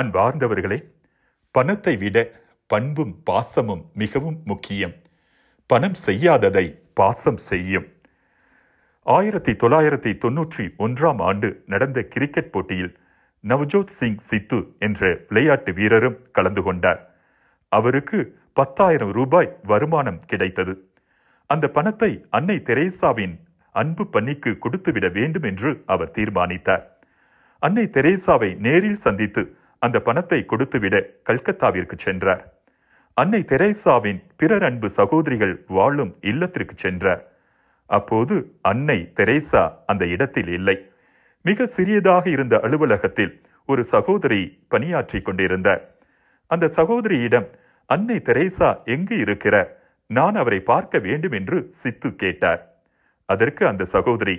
அன்பார்ந்தவர்களே பணத்தை விட பண்பும் பாசமும் மிகவும் முக்கியம் பணம் செய்யாததை பாசம் செய்யும் ஆயிரத்தி தொள்ளாயிரத்தி தொன்னூற்றி ஒன்றாம் ஆண்டு நடந்த கிரிக்கெட் போட்டியில் நவ்ஜோத் சிங் சித்து என்ற விளையாட்டு வீரரும் கலந்து கொண்டார் அவருக்கு பத்தாயிரம் ரூபாய் வருமானம் கிடைத்தது அந்த பணத்தை அன்னை தெரேசாவின் அன்பு பண்ணிக்கு கொடுத்துவிட வேண்டும் என்று அவர் தீர்மானித்தார் அன்னை தெரேசாவை நேரில் சந்தித்து அந்த பணத்தை கொடுத்துவிட கல்கத்தாவிற்கு சென்றார் அன்னை தெரேசாவின் பிறர் அன்பு சகோதரிகள் வாழும் இல்லத்திற்கு சென்றார் அப்போது அன்னை தெரேசா அந்த இடத்தில் இல்லை மிக சிறியதாக இருந்த அலுவலகத்தில் ஒரு சகோதரி பணியாற்றிக் கொண்டிருந்தார் அந்த சகோதரியிடம் அன்னை தெரேசா எங்கு இருக்கிறார் நான் அவரை பார்க்க வேண்டும் என்று சித்து கேட்டார் அதற்கு அந்த சகோதரி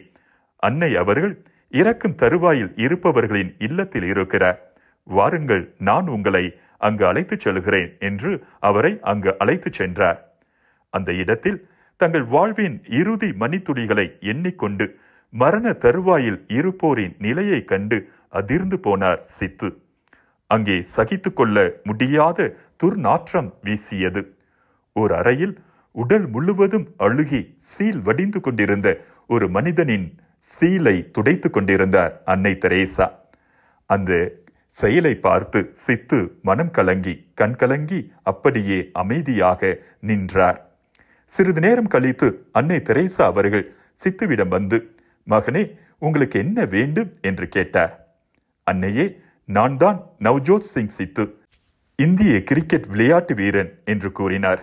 அன்னை அவர்கள் இறக்கும் தருவாயில் இருப்பவர்களின் இல்லத்தில் இருக்கிறார் வாருங்கள் நான் உங்களை அங்கு அழைத்துச் செல்கிறேன் என்று அவரை அங்கு அழைத்துச் சென்றார் அந்த இடத்தில் தங்கள் வாழ்வின் இறுதி மணித்துளிகளை எண்ணிக்கொண்டு மரண தருவாயில் இருப்போரின் நிலையை கண்டு அதிர்ந்து போனார் சித்து அங்கே சகித்து கொள்ள முடியாத துர்நாற்றம் வீசியது ஓர் அறையில் உடல் முழுவதும் அழுகி சீல் வடிந்து கொண்டிருந்த ஒரு மனிதனின் சீலை துடைத்து கொண்டிருந்தார் அன்னை தெரேசா அந்த செயலை பார்த்து சித்து மனம் கலங்கி கண்கலங்கி அப்படியே அமைதியாக நின்றார் சிறிது நேரம் கழித்து அன்னை தெரேசா அவர்கள் சித்துவிடம் வந்து மகனே உங்களுக்கு என்ன வேண்டும் என்று கேட்டார் அன்னையே நான் தான் நவ்ஜோத் சிங் சித்து இந்திய கிரிக்கெட் விளையாட்டு வீரன் என்று கூறினார்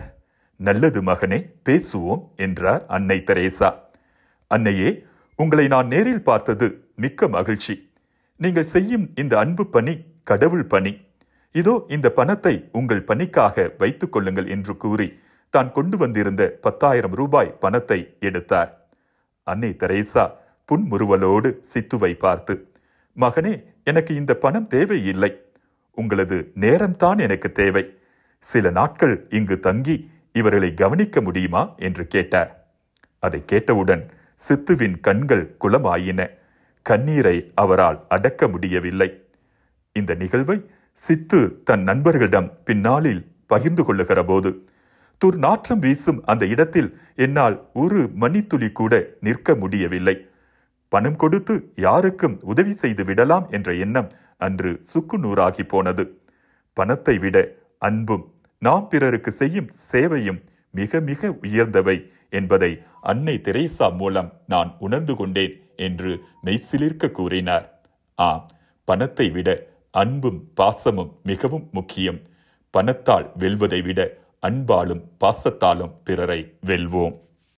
நல்லது மகனே பேசுவோம் என்றார் அன்னை தெரேசா அன்னையே உங்களை நான் நேரில் பார்த்தது மிக்க மகிழ்ச்சி நீங்கள் செய்யும் இந்த அன்பு பணி கடவுள் பணி இதோ இந்த பணத்தை உங்கள் பணிக்காக வைத்துக் கொள்ளுங்கள் என்று கூறி தான் கொண்டு வந்திருந்த பத்தாயிரம் ரூபாய் பணத்தை எடுத்தார் அன்னை தெரேசா புன்முறுவலோடு சித்துவை பார்த்து மகனே எனக்கு இந்த பணம் தேவையில்லை உங்களது நேரம்தான் எனக்கு தேவை சில நாட்கள் இங்கு தங்கி இவர்களை கவனிக்க முடியுமா என்று கேட்டார் அதை கேட்டவுடன் சித்துவின் கண்கள் குளமாயின கண்ணீரை அவரால் அடக்க முடியவில்லை இந்த நிகழ்வை சித்து தன் நண்பர்களிடம் பின்னாளில் பகிர்ந்து கொள்ளுகிற போது துர்நாற்றம் வீசும் அந்த இடத்தில் என்னால் ஒரு மணித்துளி கூட நிற்க முடியவில்லை பணம் கொடுத்து யாருக்கும் உதவி செய்து விடலாம் என்ற எண்ணம் அன்று சுக்குநூறாகி போனது பணத்தை விட அன்பும் நாம் பிறருக்கு செய்யும் சேவையும் மிக மிக உயர்ந்தவை என்பதை அன்னை தெரேசா மூலம் நான் உணர்ந்து கொண்டேன் என்று மெய்சிலிர்க்க கூறினார் ஆம் பணத்தை விட அன்பும் பாசமும் மிகவும் முக்கியம் பணத்தால் வெல்வதை விட அன்பாலும் பாசத்தாலும் பிறரை வெல்வோம்